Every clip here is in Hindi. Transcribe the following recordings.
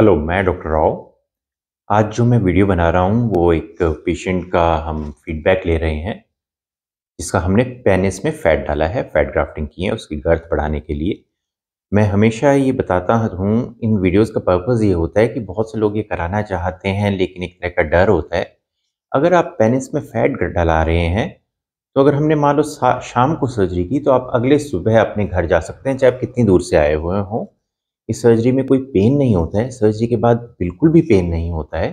हेलो मैं डॉक्टर राव आज जो मैं वीडियो बना रहा हूँ वो एक पेशेंट का हम फीडबैक ले रहे हैं जिसका हमने पेनिस में फ़ैट डाला है फ़ैट ग्राफ्टिंग की है उसकी गर्थ बढ़ाने के लिए मैं हमेशा ये बताता हूँ इन वीडियोस का पर्पज़ ये होता है कि बहुत से लोग ये कराना चाहते हैं लेकिन एक तरह का डर होता है अगर आप पेनिस में फ़ैट डला रहे हैं तो अगर हमने मान लो शाम को सर्जरी की तो आप अगले सुबह अपने घर जा सकते हैं चाहे आप कितनी दूर से आए हुए हों इस सर्जरी में कोई पेन नहीं होता है सर्जरी के बाद बिल्कुल भी पेन नहीं होता है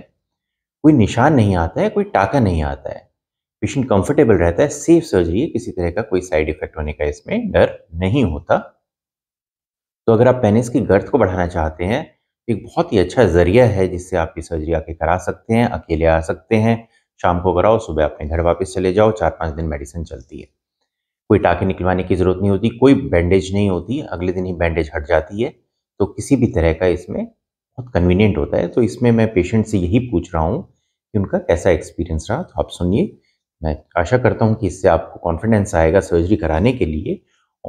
कोई निशान नहीं आता है कोई टाका नहीं आता है पेशेंट कंफर्टेबल रहता है सेफ सर्जरी है किसी तरह का कोई साइड इफेक्ट होने का इसमें डर नहीं होता तो अगर आप पेनिस की गर्थ को बढ़ाना चाहते हैं तो एक बहुत ही अच्छा जरिया है जिससे आप ये सर्जरी आके करा सकते हैं अकेले आ सकते हैं शाम को कराओ सुबह अपने घर वापस चले जाओ चार पाँच दिन मेडिसिन चलती है कोई टाके निकलवाने की ज़रूरत नहीं होती कोई बैंडेज नहीं होती अगले दिन ही बैंडेज हट जाती है तो किसी भी तरह का इसमें बहुत कन्वीनियंट होता है तो इसमें मैं पेशेंट से यही पूछ रहा हूँ कि उनका कैसा एक्सपीरियंस रहा तो आप सुनिए मैं आशा करता हूँ कि इससे आपको कॉन्फिडेंस आएगा सर्जरी कराने के लिए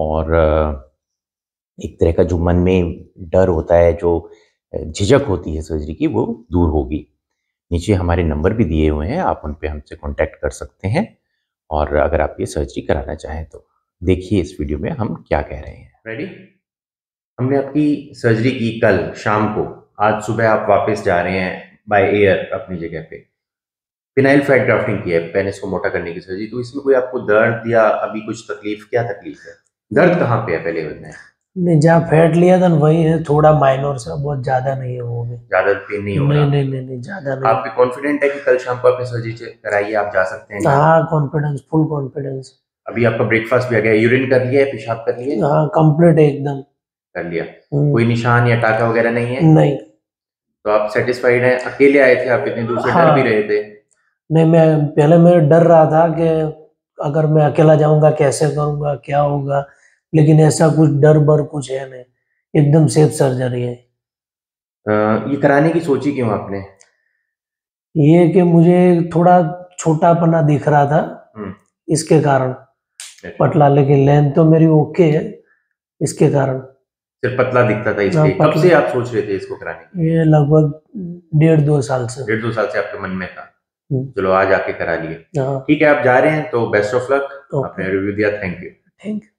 और एक तरह का जो मन में डर होता है जो झिझक होती है सर्जरी की वो दूर होगी नीचे हमारे नंबर भी दिए हुए हैं आप उन पर हमसे कॉन्टैक्ट कर सकते हैं और अगर आप ये सर्जरी कराना चाहें तो देखिए इस वीडियो में हम क्या कह रहे हैं रेडी हमने आपकी सर्जरी की कल शाम को आज सुबह आप वापस जा रहे हैं बाय एयर अपनी जगह पे फिनाइल फैट ग्राफ्टिंग की है पेनिस को मोटा करने की सर्जरी तो इसमें कोई आपको दर्द या अभी कुछ तकलीफ क्या तकलीफ है दर्द कहाँ पे है पहले बताएं नहीं जहाँ फैट लिया था वही है थोड़ा माइनर सा बहुत ज्यादा नहीं है वो भी ज्यादा पेन नहीं हो नहीं, नहीं नहीं नहीं ज्यादा नहीं आप कॉन्फिडेंट है कि कल शाम को आप सर्जरी कराइए आप जा सकते हैं हाँ कॉन्फिडेंस फुल कॉन्फिडेंस अभी आपका ब्रेकफास्ट भी आ गया यूरिन कर लिया है पेशाब कर लिया हाँ कम्प्लीट है एकदम कर लिया हम्म। कोई निशान या टाका वगैरह नहीं है नहीं तो आप सेटिस्फाइड हैं अकेले आए थे आप इतने दूर से हाँ, डर भी रहे थे नहीं मैं पहले मैं डर रहा था कि अगर मैं अकेला जाऊंगा कैसे करूंगा क्या होगा लेकिन ऐसा कुछ डर बर कुछ है नहीं एकदम सेफ सर्जरी है आ, ये कराने की सोची क्यों आपने ये कि मुझे थोड़ा छोटा पना दिख रहा था हम्म। इसके कारण अच्छा। पटला लेकिन लेंथ तो मेरी ओके है इसके कारण सिर्फ पतला दिखता था इसलिए हाँ, कब से आप सोच रहे थे इसको कराने ये लगभग डेढ़ दो साल से डेढ़ दो साल से आपके मन में था हम्म। चलो आज आके करा लिए हाँ। ठीक है आप जा रहे हैं तो बेस्ट ऑफ लक आपने रिव्यू दिया थैंक यू थैंक यू